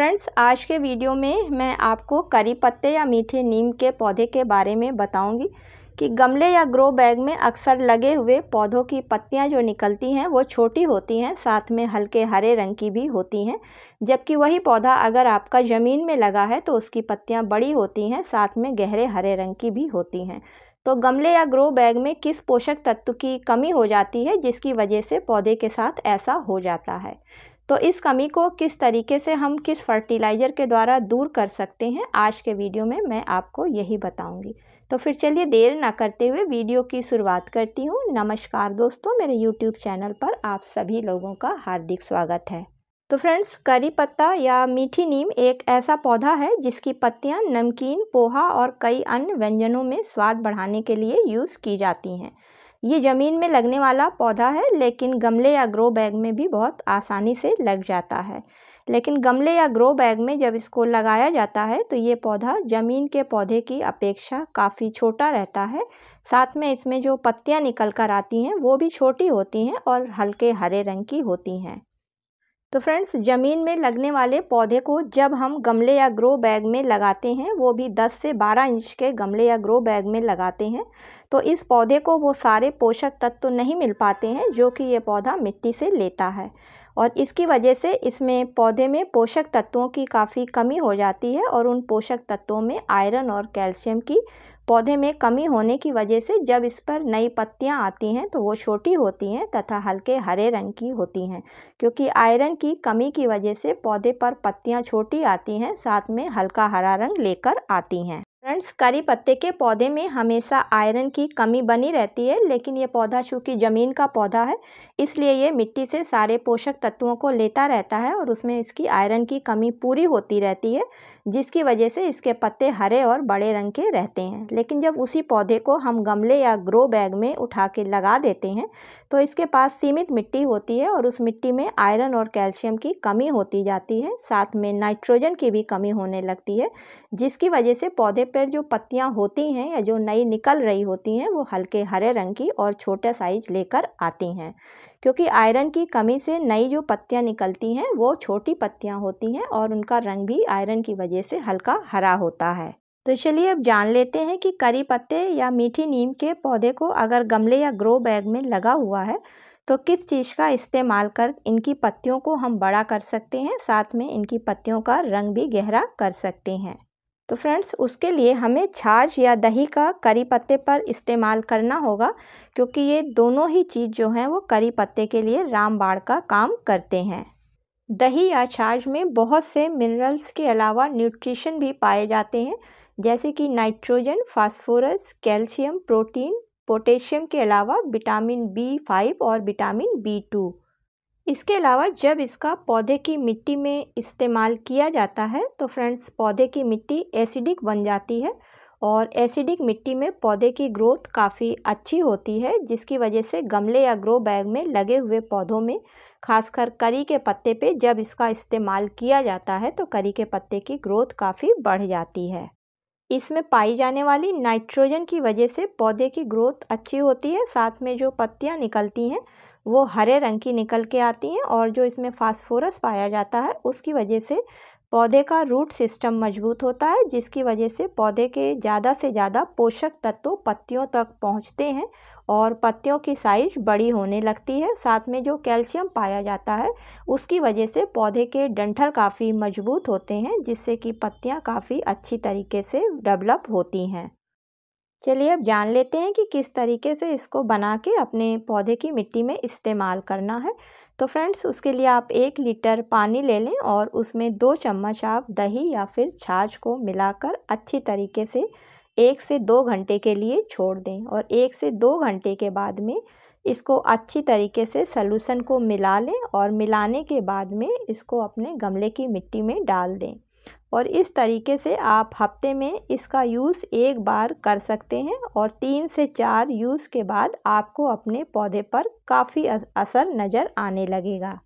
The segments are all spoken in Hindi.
फ्रेंड्स आज के वीडियो में मैं आपको करी पत्ते या मीठे नीम के पौधे के बारे में बताऊंगी कि गमले या ग्रो बैग में अक्सर लगे हुए पौधों की पत्तियां जो निकलती हैं वो छोटी होती हैं साथ में हल्के हरे रंग की भी होती हैं जबकि वही पौधा अगर आपका ज़मीन में लगा है तो उसकी पत्तियाँ बड़ी होती हैं साथ में गहरे हरे रंग की भी होती हैं तो गमले या ग्रो बैग में किस पोषक तत्व की कमी हो जाती है जिसकी वजह से पौधे के साथ ऐसा हो जाता है तो इस कमी को किस तरीके से हम किस फर्टिलाइज़र के द्वारा दूर कर सकते हैं आज के वीडियो में मैं आपको यही बताऊंगी तो फिर चलिए देर ना करते हुए वीडियो की शुरुआत करती हूँ नमस्कार दोस्तों मेरे यूट्यूब चैनल पर आप सभी लोगों का हार्दिक स्वागत है तो फ्रेंड्स करी पत्ता या मीठी नीम एक ऐसा पौधा है जिसकी पत्तियाँ नमकीन पोहा और कई अन्य व्यंजनों में स्वाद बढ़ाने के लिए यूज़ की जाती हैं ये ज़मीन में लगने वाला पौधा है लेकिन गमले या ग्रो बैग में भी बहुत आसानी से लग जाता है लेकिन गमले या ग्रो बैग में जब इसको लगाया जाता है तो ये पौधा ज़मीन के पौधे की अपेक्षा काफ़ी छोटा रहता है साथ में इसमें जो पत्तियाँ निकल कर आती हैं वो भी छोटी होती हैं और हल्के हरे रंग की होती हैं तो फ्रेंड्स ज़मीन में लगने वाले पौधे को जब हम गमले या ग्रो बैग में लगाते हैं वो भी 10 से 12 इंच के गमले या ग्रो बैग में लगाते हैं तो इस पौधे को वो सारे पोषक तत्व तो नहीं मिल पाते हैं जो कि ये पौधा मिट्टी से लेता है और इसकी वजह से इसमें पौधे में पोषक तत्वों की काफ़ी कमी हो जाती है और उन पोषक तत्वों में आयरन और कैल्शियम की पौधे में कमी होने की वजह से जब इस पर नई पत्तियां आती हैं तो वो छोटी होती हैं तथा हल्के हरे रंग की होती हैं क्योंकि आयरन की कमी की वजह से पौधे पर पत्तियां छोटी आती हैं साथ में हल्का हरा रंग लेकर आती हैं फ्रेंड्स करी पत्ते के पौधे में हमेशा आयरन की कमी बनी रहती है लेकिन ये पौधा चूँकि ज़मीन का पौधा है इसलिए ये मिट्टी से सारे पोषक तत्वों को लेता रहता है और उसमें इसकी आयरन की कमी पूरी होती रहती है जिसकी वजह से इसके पत्ते हरे और बड़े रंग के रहते हैं लेकिन जब उसी पौधे को हम गमले या ग्रो बैग में उठा के लगा देते हैं तो इसके पास सीमित मिट्टी होती है और उस मिट्टी में आयरन और कैल्शियम की कमी होती जाती है साथ में नाइट्रोजन की भी कमी होने लगती है जिसकी वजह से पौधे पर जो पत्तियाँ होती हैं या जो नई निकल रही होती हैं वो हल्के हरे रंग की और छोटे साइज लेकर आती हैं क्योंकि आयरन की कमी से नई जो पत्तियाँ निकलती हैं वो छोटी पत्तियाँ होती हैं और उनका रंग भी आयरन की वजह से हल्का हरा होता है तो चलिए अब जान लेते हैं कि करी पत्ते या मीठी नीम के पौधे को अगर गमले या ग्रो बैग में लगा हुआ है तो किस चीज़ का इस्तेमाल कर इनकी पत्तियों को हम बड़ा कर सकते हैं साथ में इनकी पत्तियों का रंग भी गहरा कर सकते हैं तो फ्रेंड्स उसके लिए हमें छाछ या दही का करी पत्ते पर इस्तेमाल करना होगा क्योंकि ये दोनों ही चीज़ जो हैं वो करी पत्ते के लिए रामबाड़ का काम करते हैं दही या छाछ में बहुत से मिनरल्स के अलावा न्यूट्रिशन भी पाए जाते हैं जैसे कि nitrogen phosphorus calcium protein potassium के अलावा विटामिन बी फाइव और विटामिन बी टू इसके अलावा जब इसका पौधे की मिट्टी में इस्तेमाल किया जाता है तो फ्रेंड्स पौधे की मिट्टी एसिडिक बन जाती है और एसिडिक मिट्टी में पौधे की ग्रोथ काफ़ी अच्छी होती है जिसकी वजह से गमले या ग्रो बैग में लगे हुए पौधों में खासकर करी के पत्ते पे जब इसका इस्तेमाल किया जाता है तो करी के पत्ते की ग्रोथ काफ़ी बढ़ जाती है इसमें पाई जाने वाली नाइट्रोजन की वजह से पौधे की ग्रोथ अच्छी होती है साथ में जो पत्तियाँ निकलती हैं वो हरे रंग की निकल के आती हैं और जो इसमें फास्फोरस पाया जाता है उसकी वजह से पौधे का रूट सिस्टम मजबूत होता है जिसकी वजह से पौधे के ज़्यादा से ज़्यादा पोषक तत्व पत्तियों तक पहुँचते हैं और पत्तियों की साइज बड़ी होने लगती है साथ में जो कैल्शियम पाया जाता है उसकी वजह से पौधे के डंठल काफ़ी मजबूत होते हैं जिससे कि पत्तियां काफ़ी अच्छी तरीके से डेवलप होती हैं चलिए अब जान लेते हैं कि किस तरीके से इसको बना के अपने पौधे की मिट्टी में इस्तेमाल करना है तो फ्रेंड्स उसके लिए आप एक लीटर पानी ले लें और उसमें दो चम्मच आप दही या फिर छाछ को मिलाकर अच्छी तरीके से एक से दो घंटे के लिए छोड़ दें और एक से दो घंटे के बाद में इसको अच्छी तरीके से सलूशन को मिला लें और मिलाने के बाद में इसको अपने गमले की मिट्टी में डाल दें और इस तरीके से आप हफ्ते में इसका यूज़ एक बार कर सकते हैं और तीन से चार यूज़ के बाद आपको अपने पौधे पर काफ़ी असर नज़र आने लगेगा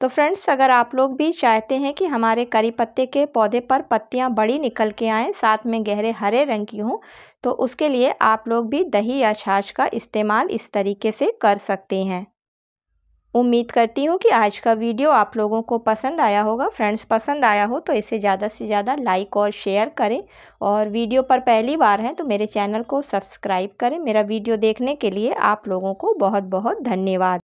तो फ्रेंड्स अगर आप लोग भी चाहते हैं कि हमारे करी पत्ते के पौधे पर पत्तियां बड़ी निकल के आएँ साथ में गहरे हरे रंग की हों तो उसके लिए आप लोग भी दही या छाछ का इस्तेमाल इस तरीके से कर सकते हैं उम्मीद करती हूँ कि आज का वीडियो आप लोगों को पसंद आया होगा फ्रेंड्स पसंद आया हो तो इसे ज़्यादा से ज़्यादा लाइक और शेयर करें और वीडियो पर पहली बार हैं तो मेरे चैनल को सब्सक्राइब करें मेरा वीडियो देखने के लिए आप लोगों को बहुत बहुत धन्यवाद